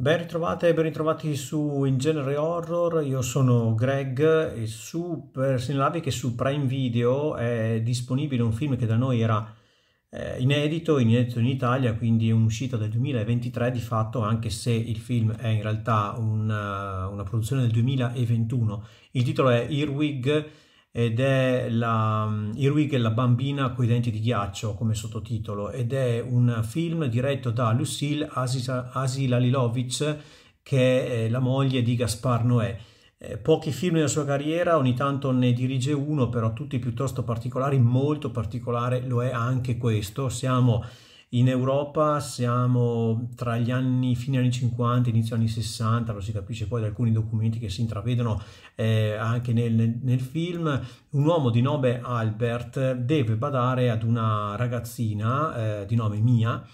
Ben ritrovate e ben ritrovati su In Genere Horror, io sono Greg e su, per segnalarvi che su Prime Video è disponibile un film che da noi era eh, inedito, inedito in Italia, quindi è un'uscita del 2023 di fatto, anche se il film è in realtà una, eh, una produzione del 2021. Il titolo è Earwig ed è la, Irwig e la bambina coi denti di ghiaccio come sottotitolo ed è un film diretto da Lucille Asilalilovic che è la moglie di Gaspar Noè. Eh, pochi film nella sua carriera, ogni tanto ne dirige uno, però tutti piuttosto particolari, molto particolare lo è anche questo. Siamo in Europa siamo tra gli anni, fine anni 50, inizio anni 60, lo si capisce poi da alcuni documenti che si intravedono eh, anche nel, nel, film, un uomo di nome Albert deve badare ad una ragazzina eh, di nome Mia,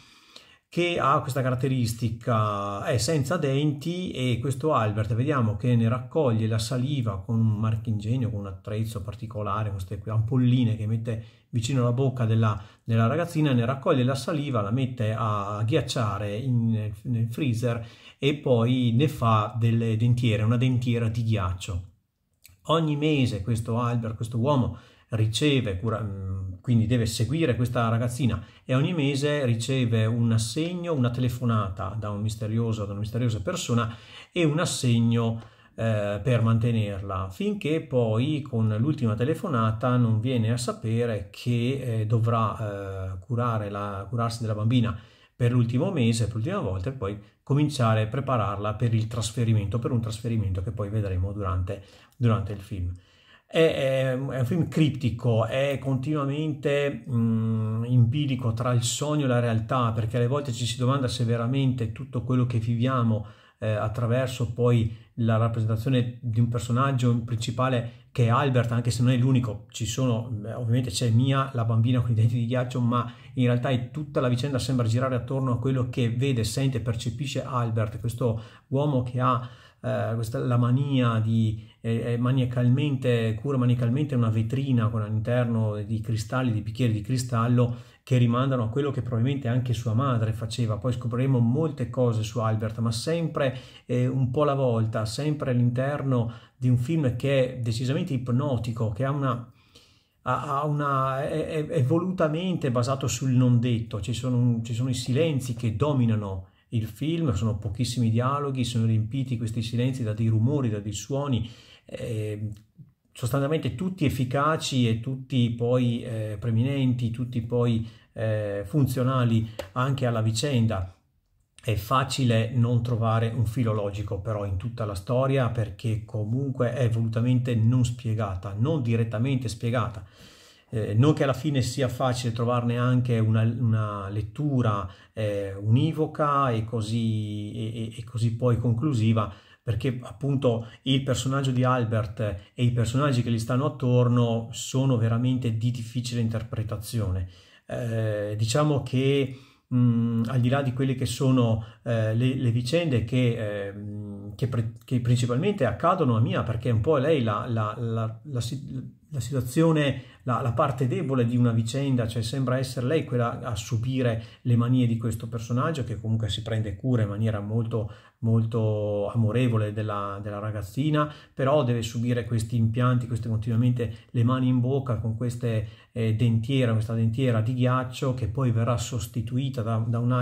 che ha questa caratteristica, è senza denti e questo Albert vediamo che ne raccoglie la saliva con un marchingegno, con un attrezzo particolare, queste ampolline che mette vicino alla bocca della, della ragazzina, ne raccoglie la saliva, la mette a ghiacciare in, nel freezer e poi ne fa delle dentiere, una dentiera di ghiaccio. Ogni mese questo Albert, questo uomo, riceve, cura, mm, quindi deve seguire questa ragazzina e ogni mese riceve un assegno, una telefonata da, un misterioso, da una misteriosa persona e un assegno eh, per mantenerla, finché poi con l'ultima telefonata non viene a sapere che eh, dovrà eh, curare la, curarsi della bambina per l'ultimo mese, per l'ultima volta, e poi cominciare a prepararla per il trasferimento, per un trasferimento che poi vedremo durante, durante il film. È, è, un film criptico, è continuamente mh, empirico tra il sogno e la realtà, perché alle volte ci si domanda se veramente tutto quello che viviamo eh, attraverso poi la rappresentazione di un personaggio principale che è Albert, anche se non è l'unico, ci sono, eh, ovviamente c'è Mia, la bambina con i denti di ghiaccio, ma in realtà tutta la vicenda sembra girare attorno a quello che vede, sente, percepisce Albert, questo uomo che ha eh, questa, la mania di eh, eh maniacalmente, cura manicalmente una vetrina con all'interno di cristalli, di bicchieri di cristallo che rimandano a quello che probabilmente anche sua madre faceva. Poi scopriremo molte cose su Albert, ma sempre eh, un po' alla volta, sempre all'interno di un film che è decisamente ipnotico, che ha una una, è, è, volutamente basato sul non detto, ci sono, ci sono, i silenzi che dominano il film, sono pochissimi dialoghi, sono riempiti questi silenzi da dei rumori, da dei suoni, eh, sostanzialmente tutti efficaci e tutti poi eh, preminenti, tutti poi eh, funzionali anche alla vicenda. È facile non trovare un filo logico però in tutta la storia perché comunque è volutamente non spiegata, non direttamente spiegata eh, non che alla fine sia facile trovarne anche una, una lettura eh, univoca e così, e, e così poi conclusiva, perché appunto il personaggio di Albert e i personaggi che gli stanno attorno sono veramente di difficile interpretazione. Eh, diciamo che mh, al di là di quelle che sono eh, le, le, vicende che, eh, che, che, principalmente accadono a Mia, perché è un po' lei la, la, la, la situazione la, la, parte debole di una vicenda, cioè sembra essere lei quella a subire le manie di questo personaggio che comunque si prende cura in maniera molto, molto amorevole della, della ragazzina, però deve subire questi impianti, queste continuamente le mani in bocca con queste eh, dentiera, questa dentiera di ghiaccio che poi verrà sostituita da, da, da un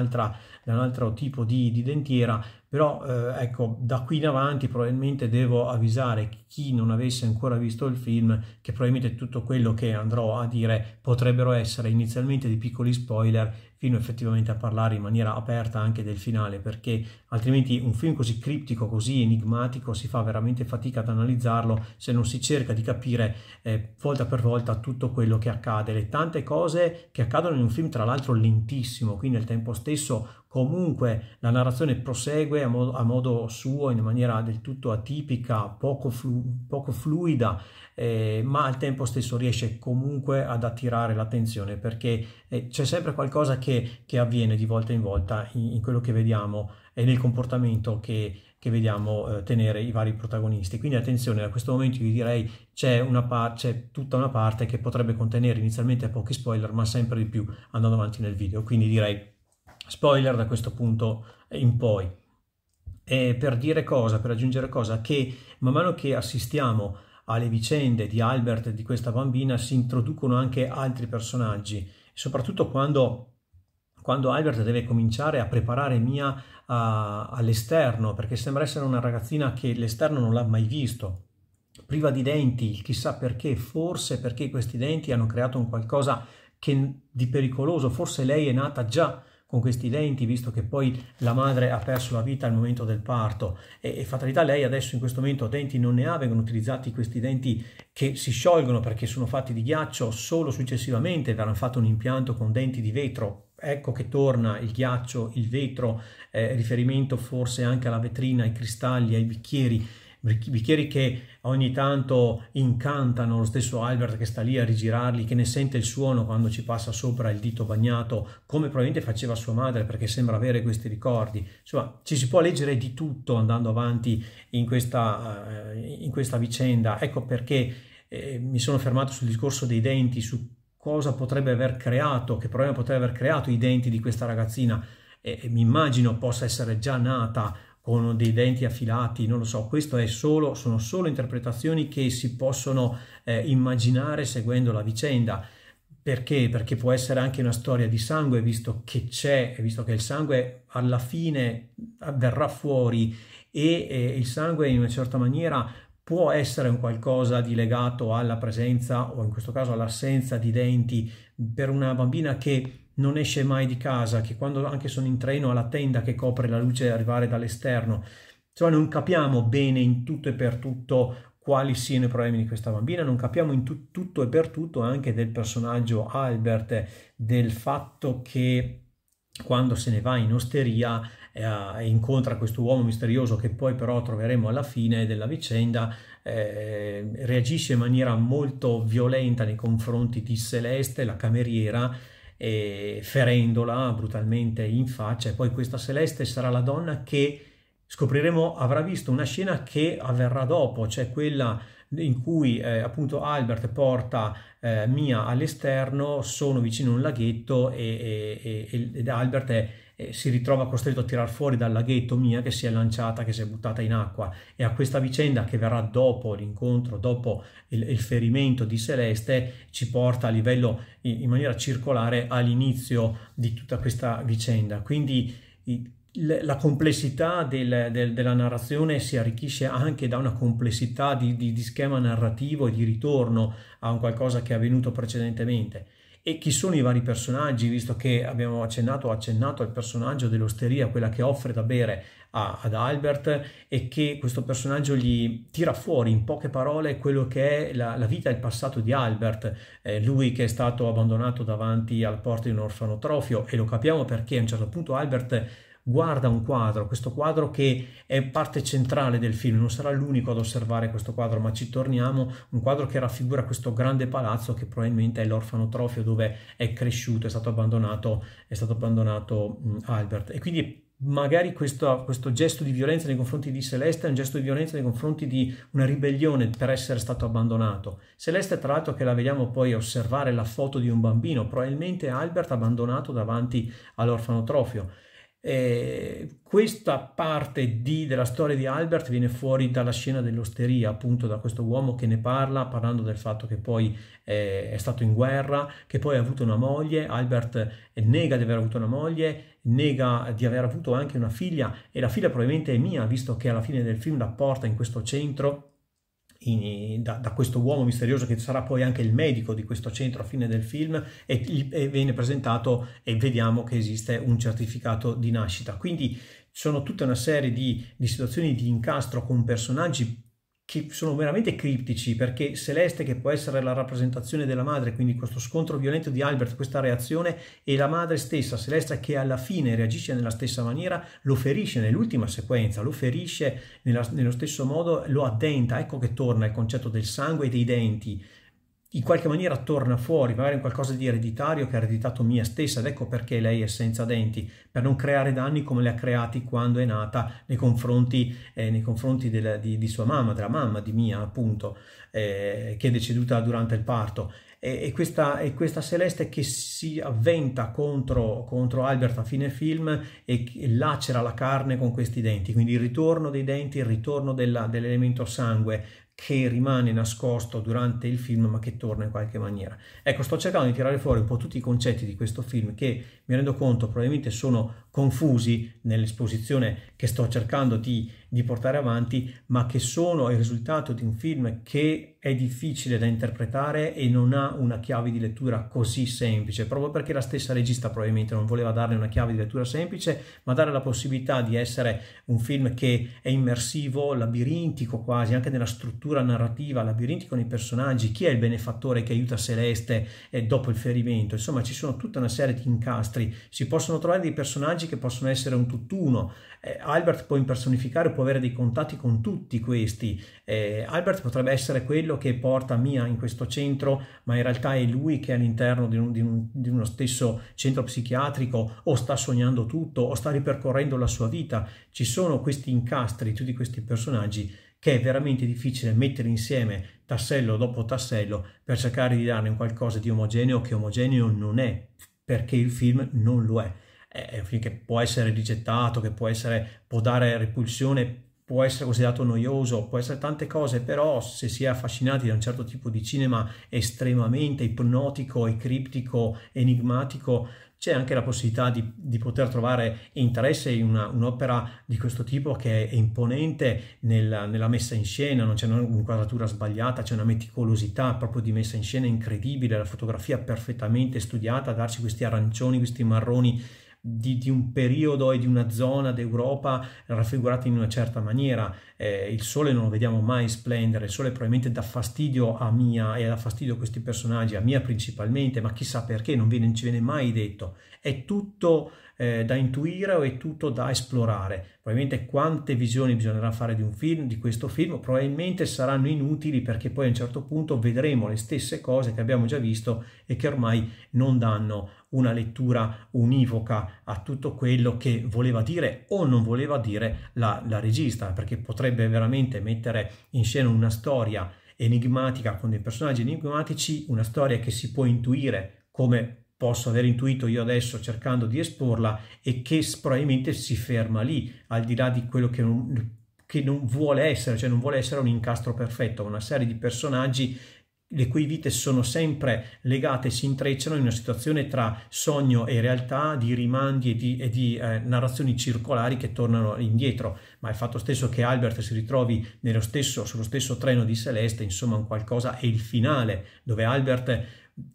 altro tipo di, di dentiera però eh, ecco da qui in avanti probabilmente devo avvisare chi non avesse ancora visto il film che probabilmente tutto quello che andrò a dire potrebbero essere inizialmente di piccoli spoiler fino effettivamente a parlare in maniera aperta anche del finale perché altrimenti un film così criptico così enigmatico si fa veramente fatica ad analizzarlo se non si cerca di capire eh, volta per volta tutto quello che accade le tante cose che accadono in un film tra l'altro lentissimo quindi al tempo stesso Comunque la narrazione prosegue a modo, a modo suo, in maniera del tutto atipica, poco, flu, poco fluida, eh, ma al tempo stesso riesce comunque ad attirare l'attenzione perché eh, c'è sempre qualcosa che, che, avviene di volta in volta in, in quello che vediamo e nel comportamento che, che vediamo eh, tenere i vari protagonisti. Quindi attenzione, da questo momento vi direi c'è, par- c'è tutta una parte che potrebbe contenere inizialmente pochi spoiler, ma sempre di più andando avanti nel video. Quindi direi Spoiler da questo punto in poi. E per dire cosa, per aggiungere cosa? Che man mano che assistiamo alle vicende di Albert e di questa bambina si introducono anche altri personaggi, soprattutto quando quando Albert deve cominciare a preparare Mia uh, all'esterno, perché sembra essere una ragazzina che l'esterno non l'ha mai visto, priva di denti, chissà perché, forse perché questi denti hanno creato un qualcosa che, di pericoloso, forse lei è nata già con questi denti, visto che poi la madre ha perso la vita al momento del parto e, e fatalità lei adesso in questo momento denti non ne ha, vengono utilizzati questi denti che si sciolgono perché sono fatti di ghiaccio, solo successivamente verranno fatto un impianto con denti di vetro ecco che torna il ghiaccio, il vetro, eh, riferimento forse anche alla vetrina, ai cristalli, ai bicchieri, bicchieri che ogni tanto incantano lo stesso Albert che sta lì a rigirarli, che ne sente il suono quando ci passa sopra il dito bagnato, come probabilmente faceva sua madre perché sembra avere questi ricordi. Insomma, ci si può leggere di tutto andando avanti in questa, eh, in questa vicenda. Ecco perché eh, mi sono fermato sul discorso dei denti, su cosa potrebbe aver creato, che problema potrebbe aver creato i denti di questa ragazzina. E, e mi immagino possa essere già nata con dei denti affilati, non lo so, queste solo, sono solo interpretazioni che si possono eh, immaginare seguendo la vicenda. Perché? Perché può essere anche una storia di sangue, visto che c'è, visto che il sangue alla fine verrà fuori e eh, il sangue in una certa maniera può essere un qualcosa di legato alla presenza o in questo caso all'assenza di denti per una bambina che non esce mai di casa, che quando anche sono in treno ha la tenda che copre la luce arrivare dall'esterno. Insomma, cioè, non capiamo bene in tutto e per tutto quali siano i problemi di questa bambina, non capiamo in tu tutto e per tutto anche del personaggio Albert, del fatto che quando se ne va in osteria eh, incontra questo uomo misterioso che poi però troveremo alla fine della vicenda, eh, reagisce in maniera molto violenta nei confronti di Celeste, la cameriera, eh, ferendola brutalmente in faccia e poi questa Celeste sarà la donna che scopriremo avrà visto una scena che avverrà dopo, cioè quella in cui eh, appunto Albert porta eh, Mia all'esterno, sono vicino a un laghetto e, e, e, ed Albert è eh, si ritrova costretto a tirar fuori dal laghetto Mia che si è lanciata, che si è buttata in acqua e a questa vicenda che verrà dopo l'incontro, dopo il, il ferimento di Celeste, ci porta a livello in, in maniera circolare all'inizio di tutta questa vicenda. Quindi i, la complessità del, del, della narrazione si arricchisce anche da una complessità di, di, di, schema narrativo e di ritorno a un qualcosa che è avvenuto precedentemente e chi sono i vari personaggi, visto che abbiamo accennato, accennato al personaggio dell'osteria, quella che offre da bere a, ad Albert e che questo personaggio gli tira fuori in poche parole quello che è la, la vita e il passato di Albert, eh, lui che è stato abbandonato davanti al porto di un orfanotrofio e lo capiamo perché a un certo punto Albert guarda un quadro, questo quadro che è parte centrale del film, non sarà l'unico ad osservare questo quadro, ma ci torniamo, un quadro che raffigura questo grande palazzo che probabilmente è l'orfanotrofio dove è cresciuto, è stato abbandonato, è stato abbandonato Albert. E quindi magari questo, questo, gesto di violenza nei confronti di Celeste è un gesto di violenza nei confronti di una ribellione per essere stato abbandonato. Celeste, tra l'altro, che la vediamo poi osservare la foto di un bambino, probabilmente Albert abbandonato davanti all'orfanotrofio. Eh, questa parte di, della storia di Albert viene fuori dalla scena dell'osteria, appunto da questo uomo che ne parla, parlando del fatto che poi eh, è stato in guerra, che poi ha avuto una moglie, Albert eh, nega di aver avuto una moglie, nega di aver avuto anche una figlia e la figlia probabilmente è mia, visto che alla fine del film la porta in questo centro in, da, da, questo uomo misterioso che sarà poi anche il medico di questo centro a fine del film e, e viene presentato e vediamo che esiste un certificato di nascita. Quindi sono tutta una serie di, di situazioni di incastro con personaggi che sono veramente criptici perché Celeste che può essere la rappresentazione della madre quindi questo scontro violento di Albert questa reazione e la madre stessa Celeste che alla fine reagisce nella stessa maniera lo ferisce nell'ultima sequenza lo ferisce nella, nello stesso modo lo addenta ecco che torna il concetto del sangue e dei denti in qualche maniera torna fuori, magari in qualcosa di ereditario che ha ereditato mia stessa, ed ecco perché lei è senza denti, per non creare danni come le ha creati quando è nata nei confronti, eh, nei confronti della, di, di, sua mamma, della mamma di mia appunto, eh, che è deceduta durante il parto. E, e, questa, e, questa, Celeste che si avventa contro, contro Albert a fine film e, e, lacera la carne con questi denti, quindi il ritorno dei denti, il ritorno dell'elemento sangue, che rimane nascosto durante il film ma che torna in qualche maniera. Ecco, sto cercando di tirare fuori un po' tutti i concetti di questo film che mi rendo conto probabilmente sono confusi nell'esposizione che sto cercando di di portare avanti, ma che sono il risultato di un film che è difficile da interpretare e non ha una chiave di lettura così semplice, proprio perché la stessa regista probabilmente non voleva darle una chiave di lettura semplice, ma dare la possibilità di essere un film che è immersivo, labirintico quasi, anche nella struttura narrativa, labirintico nei personaggi, chi è il benefattore che aiuta Celeste eh, dopo il ferimento, insomma ci sono tutta una serie di incastri, si possono trovare dei personaggi che possono essere un tutt'uno, eh, Albert può impersonificare, può avere dei contatti con tutti questi. Eh, Albert potrebbe essere quello che porta Mia in questo centro, ma in realtà è lui che è all'interno di, un, di, un, di uno stesso centro psichiatrico o sta sognando tutto o sta ripercorrendo la sua vita. Ci sono questi incastri, tutti questi personaggi che è veramente difficile mettere insieme tassello dopo tassello per cercare di darne un qualcosa di omogeneo che omogeneo non è, perché il film non lo è è un film che può essere rigettato, che può, essere, può dare repulsione, può essere considerato noioso, può essere tante cose, però se si è affascinati da un certo tipo di cinema estremamente ipnotico e criptico, enigmatico, c'è anche la possibilità di, di poter trovare interesse in un'opera di questo tipo che è imponente nella, nella messa in scena, non c'è un'inquadratura sbagliata, c'è una meticolosità proprio di messa in scena incredibile, la fotografia perfettamente studiata, darci questi arancioni, questi marroni di, di un periodo e di una zona d'Europa raffigurati in una certa maniera eh, il sole non lo vediamo mai splendere, il sole probabilmente dà fastidio a Mia e dà fastidio a questi personaggi, a Mia principalmente, ma chissà perché, non, viene, non ci viene mai detto. È tutto eh, da intuire o è tutto da esplorare. Probabilmente quante visioni bisognerà fare di un film, di questo film, probabilmente saranno inutili perché poi a un certo punto vedremo le stesse cose che abbiamo già visto e che ormai non danno una lettura univoca a tutto quello che voleva dire o non voleva dire la, la regista, perché potrebbe potrebbe veramente mettere in scena una storia enigmatica con dei personaggi enigmatici, una storia che si può intuire come posso aver intuito io adesso cercando di esporla e che probabilmente si ferma lì, al di là di quello che non, che non vuole essere, cioè non vuole essere un incastro perfetto, una serie di personaggi le cui vite sono sempre legate, si intrecciano in una situazione tra sogno e realtà, di rimandi e di, e di eh, narrazioni circolari che tornano indietro, ma il fatto stesso che Albert si ritrovi stesso, sullo stesso treno di Celeste, insomma un qualcosa è il finale, dove Albert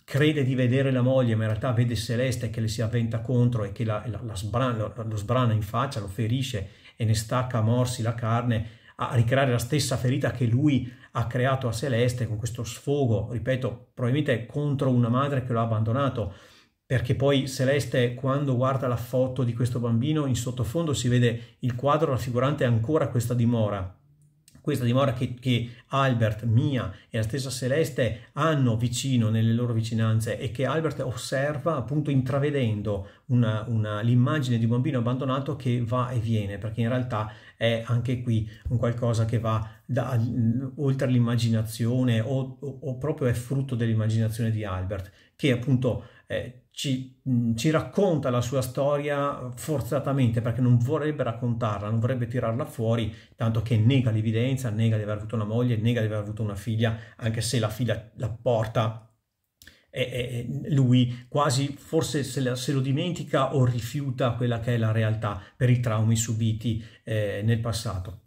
crede di vedere la moglie, ma in realtà vede Celeste che le si avventa contro e che la, la, la sbrana, lo, lo sbrana in faccia, lo ferisce e ne stacca a morsi la carne, a ricreare la stessa ferita che lui ha creato a Celeste con questo sfogo, ripeto, probabilmente contro una madre che lo ha abbandonato, perché poi Celeste quando guarda la foto di questo bambino in sottofondo si vede il quadro raffigurante ancora questa dimora. Questa dimora che, che Albert, Mia e la stessa Celeste hanno vicino nelle loro vicinanze e che Albert osserva appunto intravedendo l'immagine di un bambino abbandonato che va e viene perché in realtà è anche qui un qualcosa che va da, oltre l'immaginazione o, o, o, proprio è frutto dell'immaginazione di Albert, che appunto eh, ci, ci, racconta la sua storia forzatamente perché non vorrebbe raccontarla, non vorrebbe tirarla fuori, tanto che nega l'evidenza, nega di aver avuto una moglie, nega di aver avuto una figlia, anche se la figlia la porta eh, lui quasi forse se, la, se, lo dimentica o rifiuta quella che è la realtà per i traumi subiti eh, nel passato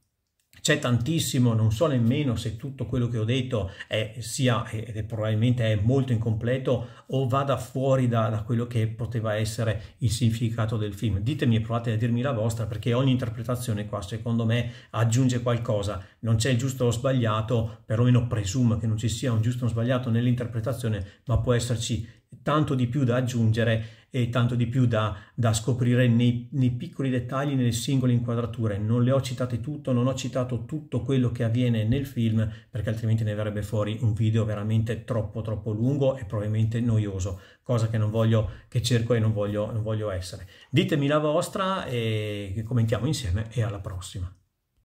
c'è tantissimo, non so nemmeno se tutto quello che ho detto è, sia, ed è probabilmente è molto incompleto, o vada fuori da, da quello che poteva essere il significato del film. Ditemi e provate a dirmi la vostra, perché ogni interpretazione qua, secondo me, aggiunge qualcosa. Non c'è il giusto o sbagliato, perlomeno presumo che non ci sia un giusto o sbagliato nell'interpretazione, ma può esserci tanto di più da aggiungere e tanto di più da, da scoprire nei, nei, piccoli dettagli, nelle singole inquadrature. Non le ho citate tutto, non ho citato tutto quello che avviene nel film perché altrimenti ne verrebbe fuori un video veramente troppo troppo lungo e probabilmente noioso, cosa che non voglio, che cerco e non voglio, non voglio essere. Ditemi la vostra e commentiamo insieme e alla prossima.